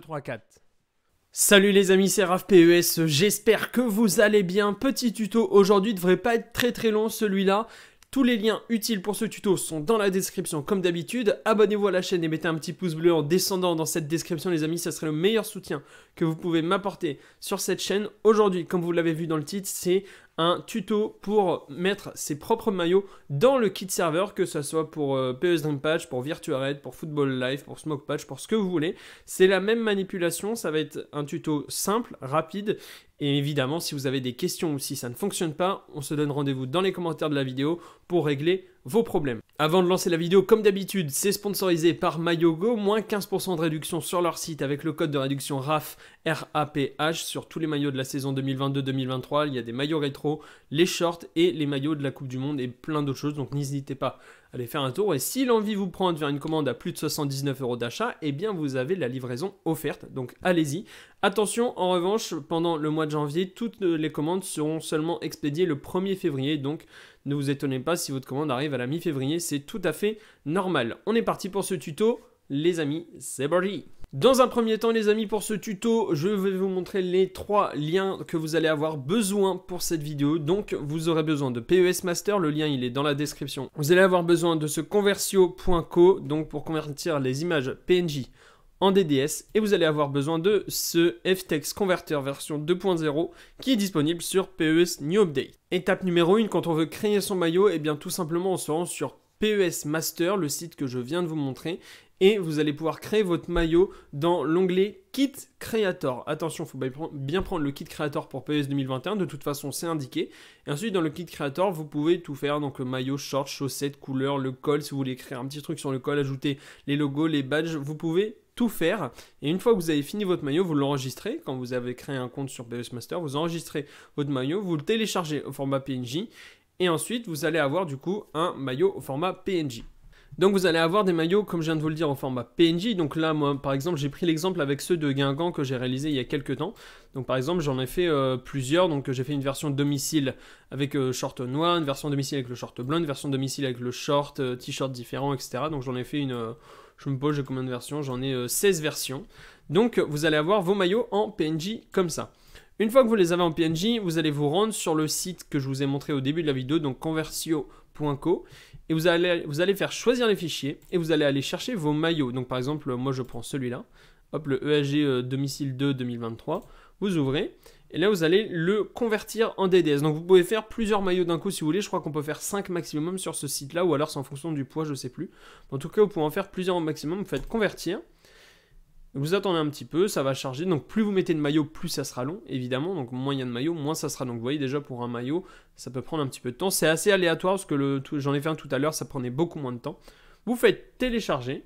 3, 4. Salut les amis, c'est Raph PES, j'espère que vous allez bien. Petit tuto aujourd'hui, devrait pas être très très long celui-là. Tous les liens utiles pour ce tuto sont dans la description comme d'habitude. Abonnez-vous à la chaîne et mettez un petit pouce bleu en descendant dans cette description les amis, ça serait le meilleur soutien que vous pouvez m'apporter sur cette chaîne. Aujourd'hui, comme vous l'avez vu dans le titre, c'est un tuto pour mettre ses propres maillots dans le kit serveur, que ce soit pour euh, PS Dream Patch, pour Red, pour Football Live, pour Smoke Patch, pour ce que vous voulez. C'est la même manipulation, ça va être un tuto simple, rapide. Et évidemment, si vous avez des questions ou si ça ne fonctionne pas, on se donne rendez-vous dans les commentaires de la vidéo pour régler vos problèmes. Avant de lancer la vidéo, comme d'habitude, c'est sponsorisé par Mayogo, moins 15% de réduction sur leur site avec le code de réduction RAF, RAPH sur tous les maillots de la saison 2022-2023. Il y a des maillots rétro, les shorts et les maillots de la Coupe du Monde et plein d'autres choses, donc n'hésitez pas à aller faire un tour. Et si l'envie vous prend de faire une commande à plus de 79 euros d'achat, eh bien vous avez la livraison offerte, donc allez-y. Attention, en revanche, pendant le mois de janvier, toutes euh, les commandes seront seulement expédiées le 1er février, donc ne vous étonnez pas si votre commande arrive à la mi-février, c'est tout à fait normal. On est parti pour ce tuto, les amis, c'est parti dans un premier temps les amis pour ce tuto je vais vous montrer les trois liens que vous allez avoir besoin pour cette vidéo donc vous aurez besoin de PES Master, le lien il est dans la description. Vous allez avoir besoin de ce conversio.co donc pour convertir les images PNJ en DDS et vous allez avoir besoin de ce FTEX Converter version 2.0 qui est disponible sur PES New Update. Étape numéro 1 quand on veut créer son maillot, et eh bien tout simplement on se rend sur PES Master, le site que je viens de vous montrer, et vous allez pouvoir créer votre maillot dans l'onglet Kit Creator. Attention, il faut bien prendre le Kit Creator pour PES 2021, de toute façon c'est indiqué. Et ensuite dans le Kit Creator, vous pouvez tout faire, donc le maillot, short, chaussettes, couleur, le col, si vous voulez créer un petit truc sur le col, ajouter les logos, les badges, vous pouvez faire. Et une fois que vous avez fini votre maillot, vous l'enregistrez. Quand vous avez créé un compte sur BS e Master, vous enregistrez votre maillot, vous le téléchargez au format pnj Et ensuite, vous allez avoir du coup un maillot au format pnj Donc vous allez avoir des maillots, comme je viens de vous le dire, au format pnj Donc là, moi, par exemple, j'ai pris l'exemple avec ceux de Guingamp que j'ai réalisé il y a quelques temps. Donc par exemple, j'en ai fait euh, plusieurs. Donc j'ai fait une version domicile avec euh, short noir, une version domicile avec le short blanc, une version domicile avec le short, euh, t-shirt différent, etc. Donc j'en ai fait une je me pose, j'ai combien de versions J'en ai 16 euh, versions. Donc vous allez avoir vos maillots en PNG comme ça. Une fois que vous les avez en PNG, vous allez vous rendre sur le site que je vous ai montré au début de la vidéo, donc conversio.co, et vous allez, vous allez faire choisir les fichiers, et vous allez aller chercher vos maillots. Donc par exemple, moi je prends celui-là, hop, le EAG 2 2023, vous ouvrez, et là, vous allez le convertir en DDS. Donc vous pouvez faire plusieurs maillots d'un coup si vous voulez. Je crois qu'on peut faire 5 maximum sur ce site-là, ou alors c'est en fonction du poids, je sais plus. En tout cas, vous pouvez en faire plusieurs au maximum. Vous faites convertir. Vous attendez un petit peu, ça va charger. Donc plus vous mettez de maillots, plus ça sera long, évidemment. Donc moins il y a de maillots, moins ça sera. Donc vous voyez déjà pour un maillot, ça peut prendre un petit peu de temps. C'est assez aléatoire parce que j'en ai fait un tout à l'heure, ça prenait beaucoup moins de temps. Vous faites télécharger.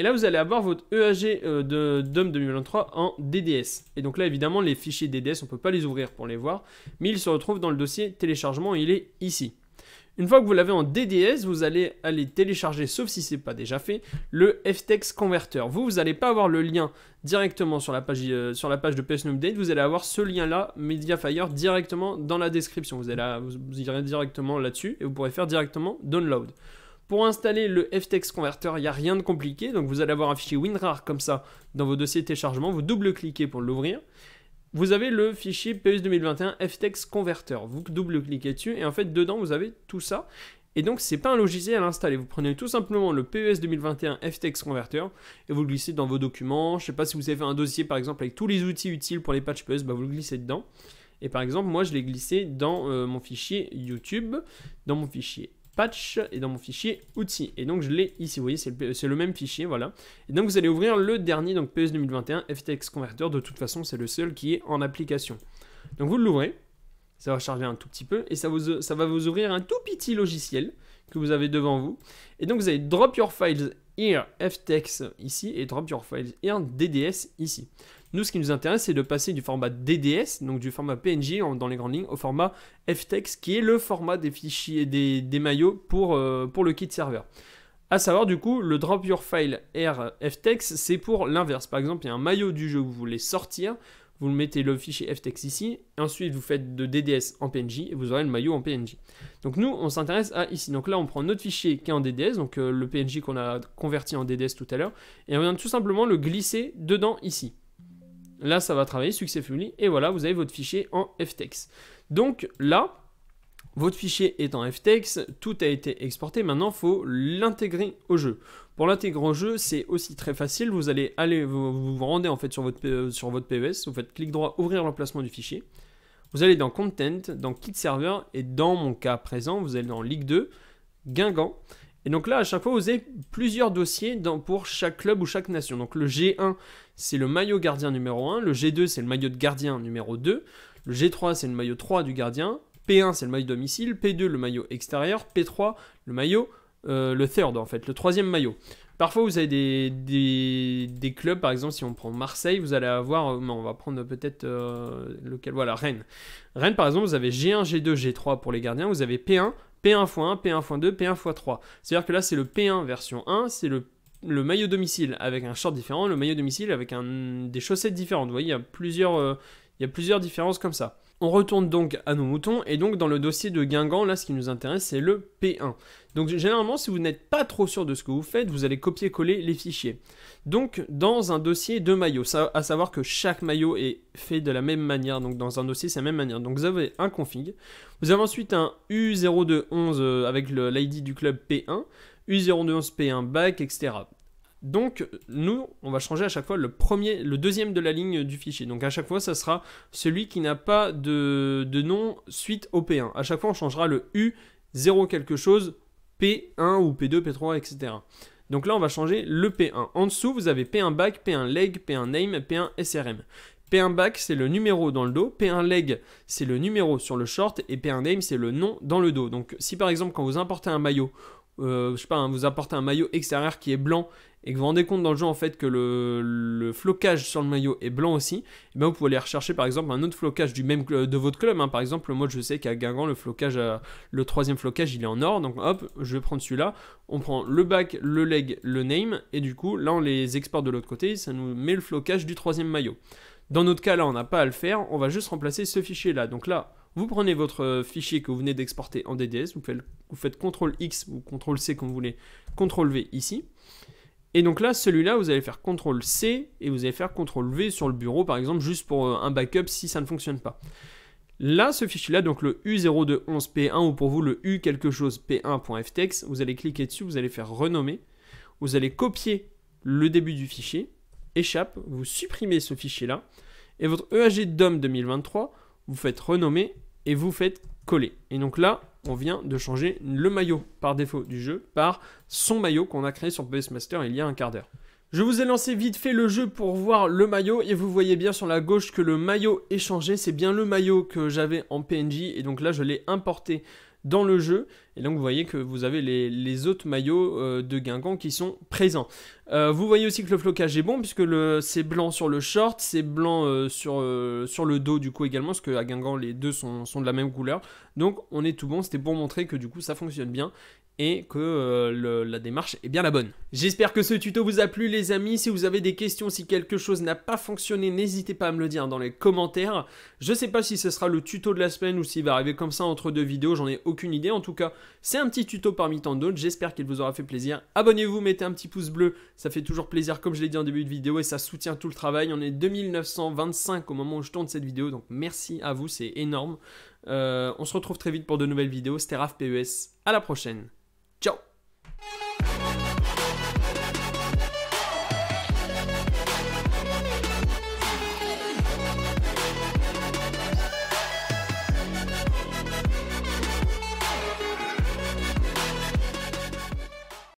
Et là, vous allez avoir votre EAG euh, de DOM 2023 en DDS. Et donc là, évidemment, les fichiers DDS, on ne peut pas les ouvrir pour les voir, mais ils se retrouvent dans le dossier téléchargement, il est ici. Une fois que vous l'avez en DDS, vous allez aller télécharger, sauf si ce n'est pas déjà fait, le FTEX Converter. Vous, vous n'allez pas avoir le lien directement sur la page, euh, sur la page de PSN Update, vous allez avoir ce lien-là, Mediafire, directement dans la description. Vous, allez, vous irez directement là-dessus et vous pourrez faire directement download. Pour installer le FTEX converter, il n'y a rien de compliqué. Donc vous allez avoir un fichier WinRAR comme ça dans vos dossiers de téléchargement. Vous double-cliquez pour l'ouvrir. Vous avez le fichier PES 2021 FTEX converter. Vous double-cliquez dessus et en fait dedans vous avez tout ça. Et donc c'est pas un logiciel à l'installer. Vous prenez tout simplement le PES 2021 FTEX converter et vous le glissez dans vos documents. Je ne sais pas si vous avez un dossier par exemple avec tous les outils utiles pour les patchs PES, bah, vous le glissez dedans. Et par exemple, moi, je l'ai glissé dans euh, mon fichier YouTube, dans mon fichier patch et dans mon fichier outils. Et donc je l'ai ici, vous voyez, c'est le, même fichier, voilà. Et donc vous allez ouvrir le dernier, donc PS 2021 FTX Converter, de toute façon c'est le seul qui est en application. Donc vous l'ouvrez, ça va charger un tout petit peu, et ça, vous, ça va vous ouvrir un tout petit logiciel que vous avez devant vous. Et donc vous allez drop your files here FTX ici et drop your files here DDS ici. Nous, ce qui nous intéresse, c'est de passer du format DDS, donc du format PNG dans les grandes lignes, au format FTEX, qui est le format des fichiers, des, des maillots pour, euh, pour le kit serveur. À savoir, du coup, le drop your file R FTEX, c'est pour l'inverse. Par exemple, il y a un maillot du jeu que vous voulez sortir, vous mettez le fichier FTEX ici, ensuite vous faites de DDS en PNG et vous aurez le maillot en PNG. Donc nous, on s'intéresse à ici. Donc là, on prend notre fichier qui est en DDS, donc euh, le PNG qu'on a converti en DDS tout à l'heure, et on vient tout simplement le glisser dedans ici. Là, ça va travailler successfully. Et voilà, vous avez votre fichier en FTEX. Donc là, votre fichier est en FTEX, tout a été exporté, maintenant il faut l'intégrer au jeu. Pour l'intégrer au jeu, c'est aussi très facile, vous allez aller, vous, vous rendez en fait sur votre, euh, sur votre PES, vous faites clic droit, ouvrir l'emplacement du fichier. Vous allez dans Content, dans Kit Server, et dans mon cas présent, vous allez dans League 2, Guingamp, et donc là, à chaque fois, vous avez plusieurs dossiers pour chaque club ou chaque nation. Donc le G1, c'est le maillot gardien numéro 1. Le G2, c'est le maillot de gardien numéro 2. Le G3, c'est le maillot 3 du gardien. P1, c'est le maillot domicile. P2, le maillot extérieur. P3, le maillot, euh, le third en fait, le troisième maillot. Parfois, vous avez des, clubs, par exemple, si on prend Marseille, vous allez avoir, euh, on va prendre peut-être euh, lequel, voilà, Rennes. Rennes, par exemple, vous avez G1, G2, G3 pour les gardiens, vous avez P1, P1 x 1, P1 x 2, P1 x 3. C'est-à-dire que là, c'est le P1 version 1, c'est le, le, maillot domicile avec un short différent, le maillot domicile avec un, des chaussettes différentes. Vous voyez, il plusieurs, euh, il y a plusieurs différences comme ça. On retourne donc à nos moutons, et donc dans le dossier de Guingamp, là ce qui nous intéresse c'est le P1. Donc généralement si vous n'êtes pas trop sûr de ce que vous faites, vous allez copier-coller les fichiers. Donc dans un dossier de maillot, à savoir que chaque maillot est fait de la même manière, donc dans un dossier c'est la même manière. Donc vous avez un config, vous avez ensuite un U0211 euh, avec l'ID du club P1, U0211 P1 back, etc. Donc nous, on va changer à chaque fois le, premier, le deuxième de la ligne du fichier. Donc à chaque fois, ça sera celui qui n'a pas de, de nom suite au P1. À chaque fois, on changera le U 0 quelque chose, P1 ou P2, P3, etc. Donc là, on va changer le P1. En dessous, vous avez P1 back, P1 leg, P1 name, P1 SRM. P1 back, c'est le numéro dans le dos. P1 leg, c'est le numéro sur le short. Et P1 name, c'est le nom dans le dos. Donc si par exemple, quand vous importez un maillot, euh, je sais pas, hein, vous apportez un maillot extérieur qui est blanc et que vous vous rendez compte dans le jeu en fait que le, flocage sur le maillot est blanc aussi, et eh ben, vous pouvez aller rechercher par exemple un autre flocage du même de votre club. Hein. Par exemple, moi je sais qu'à Guingamp le flocage, euh, le troisième flocage il est en or, donc hop, je vais prendre celui-là. On prend le back, le leg, le name, et du coup là on les exporte de l'autre côté, ça nous met le flocage du troisième maillot. Dans notre cas là on n'a pas à le faire, on va juste remplacer ce fichier là. Donc là vous prenez votre euh, fichier que vous venez d'exporter en DDS, vous faites, CTRL-X ou CTRL-C comme vous voulez, CTRL-V ici. Et donc là, celui-là, vous allez faire CTRL-C et vous allez faire CTRL-V sur le bureau, par exemple, juste pour euh, un backup si ça ne fonctionne pas. Là, ce fichier-là, donc le U0211P1 ou pour vous le U quelque chose p 1ftex vous allez cliquer dessus, vous allez faire renommer, vous allez copier le début du fichier, échappe, vous supprimez ce fichier-là, et votre EAG DOM 2023, vous faites renommer et vous faites coller. Et donc là, on vient de changer le maillot par défaut du jeu par son maillot qu'on a créé sur PS Master il y a un quart d'heure. Je vous ai lancé vite fait le jeu pour voir le maillot et vous voyez bien sur la gauche que le maillot est changé, c'est bien le maillot que j'avais en PNJ et donc là je l'ai importé dans le jeu. Et donc vous voyez que vous avez les, autres maillots euh, de Guingamp qui sont présents. Euh, vous voyez aussi que le flocage est bon puisque c'est blanc sur le short, c'est blanc euh, sur, sur le dos du coup également, parce qu'à Guingamp les deux sont, sont, de la même couleur. Donc on est tout bon, c'était pour montrer que du coup ça fonctionne bien et que euh, la démarche est bien la bonne. J'espère que ce tuto vous a plu les amis, si vous avez des questions, si quelque chose n'a pas fonctionné, n'hésitez pas à me le dire dans les commentaires. Je ne sais pas si ce sera le tuto de la semaine ou s'il va arriver comme ça entre deux vidéos, j'en ai aucune idée. En tout cas, c'est un petit tuto parmi tant d'autres, j'espère qu'il vous aura fait plaisir. Abonnez-vous, mettez un petit pouce bleu, ça fait toujours plaisir comme je l'ai dit en début de vidéo et ça soutient tout le travail. On est 2925 au moment où je tourne cette vidéo, donc merci à vous, c'est énorme. Euh, on se retrouve très vite pour de nouvelles vidéos, c'était RAF PES, à la prochaine